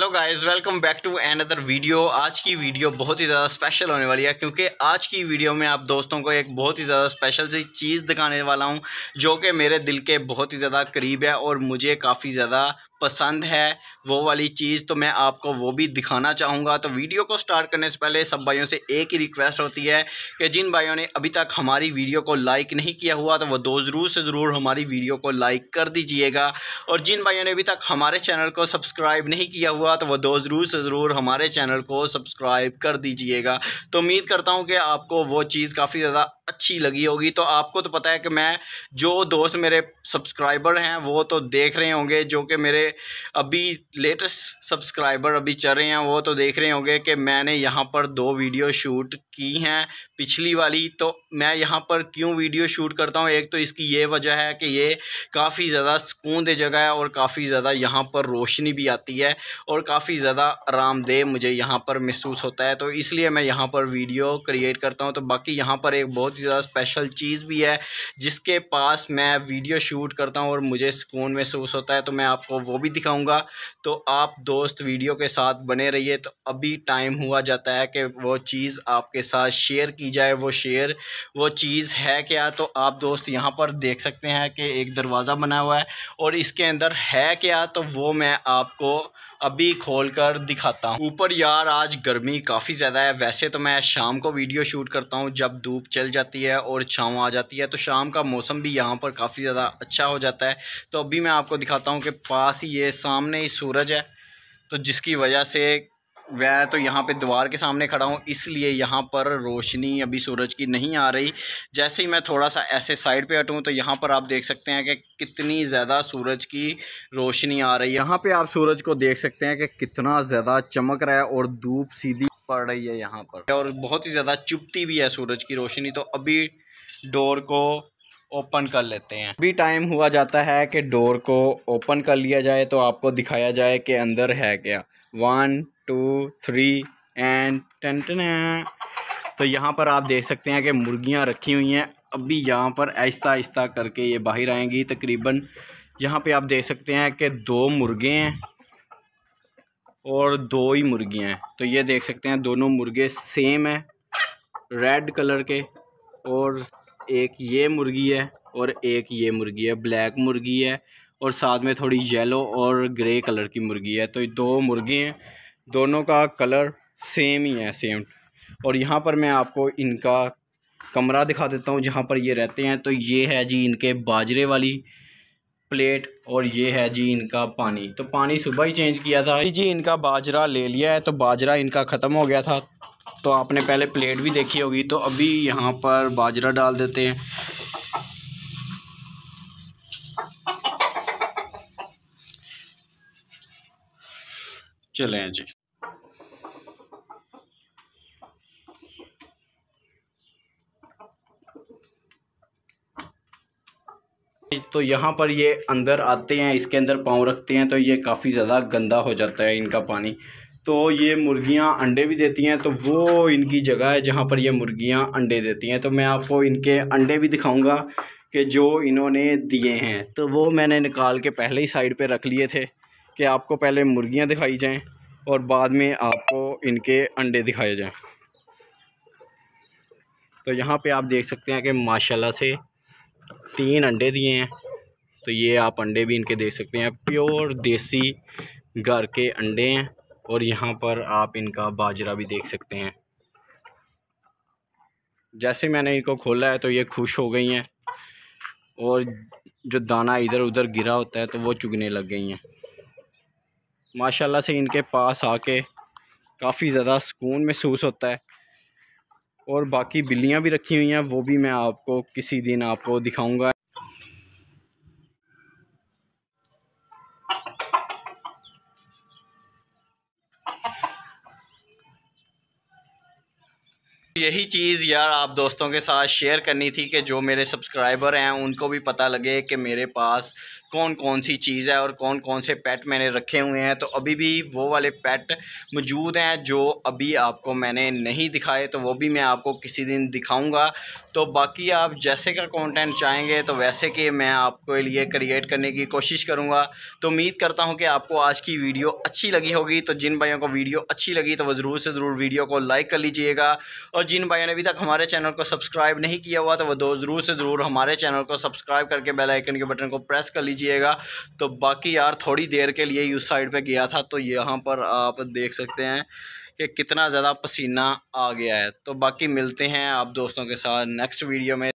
hello guys welcome back to another video आज की video बहुत ही ज़्यादा स्पेशल होने वाली है क्योंकि आज की वीडियो में आप दोस्तों को एक बहुत ही ज़्यादा स्पेशल सी चीज़ दिखाने वाला हूं जो कि मेरे दिल के बहुत ही ज़्यादा करीब है और मुझे काफ़ी ज़्यादा पसंद है वो वाली चीज़ तो मैं आपको वो भी दिखाना चाहूँगा तो वीडियो को स्टार्ट करने से पहले सब भाइयों से एक ही रिक्वेस्ट होती है कि जिन भाइयों ने अभी तक हमारी वीडियो को लाइक नहीं किया हुआ तो वो दो ज़रूर से ज़रूर हमारी वीडियो को लाइक कर दीजिएगा और जिन भाइयों ने अभी तक हमारे चैनल को सब्सक्राइब नहीं किया हुआ हुआ तो वह दो ज़रूर से ज़रूर हमारे चैनल को सब्सक्राइब कर दीजिएगा तो उम्मीद करता हूँ कि आपको वो चीज़ काफ़ी ज़्यादा अच्छी लगी होगी तो आपको तो पता है कि मैं जो दोस्त मेरे सब्सक्राइबर हैं वो तो देख रहे होंगे जो कि मेरे अभी लेटेस्ट सब्सक्राइबर अभी चल रहे हैं वो तो देख रहे होंगे कि मैंने यहाँ पर दो वीडियो शूट की हैं पिछली वाली तो मैं यहाँ पर क्यों वीडियो शूट करता हूँ एक तो इसकी ये वजह है कि ये काफ़ी ज़्यादा सुकून दे जगह है और काफ़ी ज़्यादा यहाँ पर रोशनी भी आती है और काफ़ी ज़्यादा आरामदेह मुझे यहाँ पर महसूस होता है तो इसलिए मैं यहाँ पर वीडियो क्रिएट करता हूँ तो बाकी यहाँ पर एक बहुत ही ज़्यादा स्पेशल चीज़ भी है जिसके पास मैं वीडियो शूट करता हूँ और मुझे सुकून महसूस होता है तो मैं आपको वो भी दिखाऊँगा तो आप दोस्त वीडियो के साथ बने रहिए तो अभी टाइम हुआ जाता है कि वो चीज़ आपके साथ शेयर की जाए वो शेयर वो चीज़ है क्या तो आप दोस्त यहाँ पर देख सकते हैं कि एक दरवाज़ा बना हुआ है और इसके अंदर है क्या तो वो मैं आपको अभी खोल कर दिखाता हूँ ऊपर यार आज गर्मी काफ़ी ज़्यादा है वैसे तो मैं शाम को वीडियो शूट करता हूँ जब धूप चल जाती जाती है और छाँव आ जाती है तो शाम का मौसम भी यहाँ पर काफ़ी ज़्यादा अच्छा हो जाता है तो अभी मैं आपको दिखाता हूँ कि पास ही ये सामने ही सूरज है तो जिसकी वजह से वह तो यहाँ पे द्वार के सामने खड़ा हूँ इसलिए यहाँ पर रोशनी अभी सूरज की नहीं आ रही जैसे ही मैं थोड़ा सा ऐसे साइड पे हटूँ तो यहाँ पर आप देख सकते हैं कि कितनी ज़्यादा सूरज की रोशनी आ रही है यहाँ पे आप सूरज को देख सकते हैं कि कितना ज़्यादा चमक रहा है और धूप सीधी पड़ रही है यहाँ पर और बहुत ही ज़्यादा चुपती भी है सूरज की रोशनी तो अभी डोर को ओपन कर लेते हैं अभी टाइम हुआ जाता है कि डोर को ओपन कर लिया जाए तो आपको दिखाया जाए कि अंदर है क्या one two three and ton तो यहाँ पर आप देख सकते हैं कि मुर्गियाँ रखी हुई हैं अभी यहाँ पर आहिस्ता आहिस्ता करके ये बाहर आएंगी तकरीबन यहाँ पे आप देख सकते हैं कि दो मुर्गे हैं और दो ही मुर्गियाँ हैं तो ये देख सकते हैं दोनों मुर्गे सेम हैं रेड कलर के और एक ये मुर्गी है और एक ये मुर्गी है ब्लैक मुर्गी है और साथ में थोड़ी येलो और ग्रे कलर की मुर्गी है तो दो मुर्गी हैं दोनों का कलर सेम ही है सेम और यहाँ पर मैं आपको इनका कमरा दिखा देता हूँ जहाँ पर ये रहते हैं तो ये है जी इनके बाजरे वाली प्लेट और ये है जी इनका पानी तो पानी सुबह ही चेंज किया था जी इनका बाजरा ले लिया है तो बाजरा इनका ख़त्म हो गया था तो आपने पहले प्लेट भी देखी होगी तो अभी यहाँ पर बाजरा डाल देते हैं चले जी तो यहाँ पर ये अंदर आते हैं इसके अंदर पाँव रखते हैं तो ये काफ़ी ज़्यादा गंदा हो जाता है इनका पानी तो ये मुर्गियाँ अंडे भी देती हैं तो वो इनकी जगह है जहाँ पर ये मुर्गियाँ अंडे देती हैं तो मैं आपको इनके अंडे भी दिखाऊंगा कि जो इन्होंने दिए हैं तो वो मैंने निकाल के पहले ही साइड पे रख लिए थे कि आपको पहले मुर्गियाँ दिखाई जाएँ और बाद में आपको इनके अंडे दिखाए जाएँ तो यहाँ पर आप देख सकते हैं कि माशाला से तीन अंडे दिए हैं तो ये आप अंडे भी इनके देख सकते हैं प्योर देसी घर के अंडे हैं और यहाँ पर आप इनका बाजरा भी देख सकते हैं जैसे मैंने इनको खोला है तो ये खुश हो गई हैं और जो दाना इधर उधर गिरा होता है तो वो चुगने लग गई हैं माशाल्लाह से इनके पास आके काफ़ी ज़्यादा सुकून महसूस होता है और बाकी बिल्लियाँ भी रखी हुई हैं वो भी मैं आपको किसी दिन आपको दिखाऊंगा यही चीज़ यार आप दोस्तों के साथ शेयर करनी थी कि जो मेरे सब्सक्राइबर हैं उनको भी पता लगे कि मेरे पास कौन कौन सी चीज़ है और कौन कौन से पेट मैंने रखे हुए हैं तो अभी भी वो वाले पेट मौजूद हैं जो अभी आपको मैंने नहीं दिखाए तो वो भी मैं आपको किसी दिन दिखाऊंगा तो बाकी आप जैसे का कंटेंट चाहेंगे तो वैसे के मैं आपके लिए क्रिएट करने की कोशिश करूँगा तो उम्मीद करता हूँ कि आपको आज की वीडियो अच्छी लगी होगी तो जिन भाइयों को वीडियो अच्छी लगी तो वह ज़रूर से ज़रूर वीडियो को लाइक कर लीजिएगा और जिन भाइयों ने अभी तक हमारे चैनल को सब्सक्राइब नहीं किया हुआ तो वो दो ज़रूर से ज़रूर हमारे चैनल को सब्सक्राइब करके बेल आइकन के बटन को प्रेस कर लीजिएगा तो बाकी यार थोड़ी देर के लिए यूज साइड पे गया था तो यहाँ पर आप देख सकते हैं कि कितना ज़्यादा पसीना आ गया है तो बाकी मिलते हैं आप दोस्तों के साथ नेक्स्ट वीडियो में